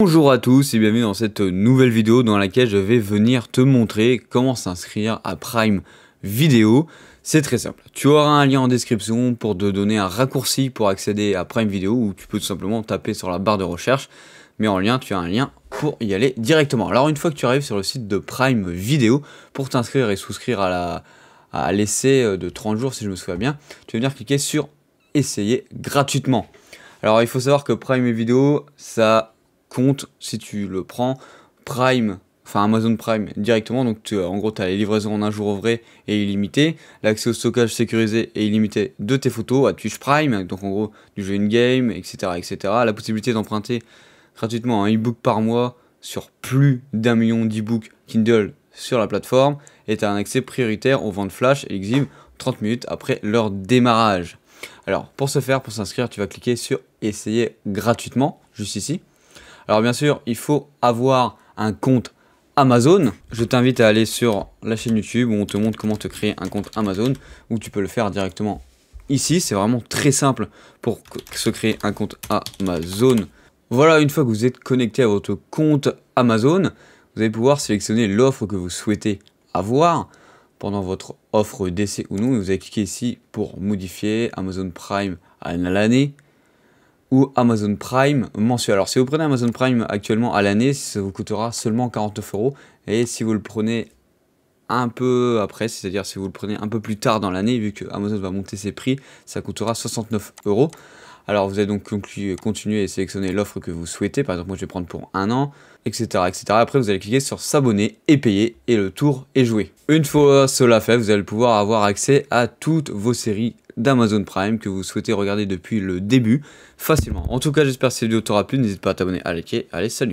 Bonjour à tous et bienvenue dans cette nouvelle vidéo dans laquelle je vais venir te montrer comment s'inscrire à Prime Video. C'est très simple. Tu auras un lien en description pour te donner un raccourci pour accéder à Prime Video ou tu peux tout simplement taper sur la barre de recherche. Mais en lien, tu as un lien pour y aller directement. Alors une fois que tu arrives sur le site de Prime Video, pour t'inscrire et souscrire à l'essai à de 30 jours si je me souviens bien, tu vas venir cliquer sur essayer gratuitement. Alors il faut savoir que Prime Video, ça compte, si tu le prends, Prime, enfin Amazon Prime directement. Donc tu, en gros, tu as les livraisons en un jour vrai et illimité, l'accès au stockage sécurisé et illimité de tes photos à Twitch Prime, donc en gros du jeu in-game, etc., etc. La possibilité d'emprunter gratuitement un e-book par mois sur plus d'un million d'e-books Kindle sur la plateforme et tu as un accès prioritaire aux ventes flash et 30 minutes après leur démarrage. Alors pour ce faire, pour s'inscrire, tu vas cliquer sur essayer gratuitement, juste ici. Alors bien sûr, il faut avoir un compte Amazon. Je t'invite à aller sur la chaîne YouTube où on te montre comment te créer un compte Amazon, ou tu peux le faire directement ici. C'est vraiment très simple pour se créer un compte Amazon. Voilà, une fois que vous êtes connecté à votre compte Amazon, vous allez pouvoir sélectionner l'offre que vous souhaitez avoir pendant votre offre d'essai ou non. Vous allez cliquer ici pour modifier Amazon Prime à l'année, Amazon Prime mensuel. Alors si vous prenez Amazon Prime actuellement à l'année, ça vous coûtera seulement 49 euros. Et si vous le prenez un peu après, c'est-à-dire si vous le prenez un peu plus tard dans l'année, vu que Amazon va monter ses prix, ça coûtera 69 euros. Alors vous allez donc conclu, continuer et sélectionner l'offre que vous souhaitez, par exemple moi je vais prendre pour un an, etc. etc. Après vous allez cliquer sur s'abonner et payer et le tour est joué. Une fois cela fait, vous allez pouvoir avoir accès à toutes vos séries d'Amazon Prime que vous souhaitez regarder depuis le début facilement. En tout cas j'espère que cette vidéo t'aura plu, n'hésite pas à t'abonner, à liker, allez salut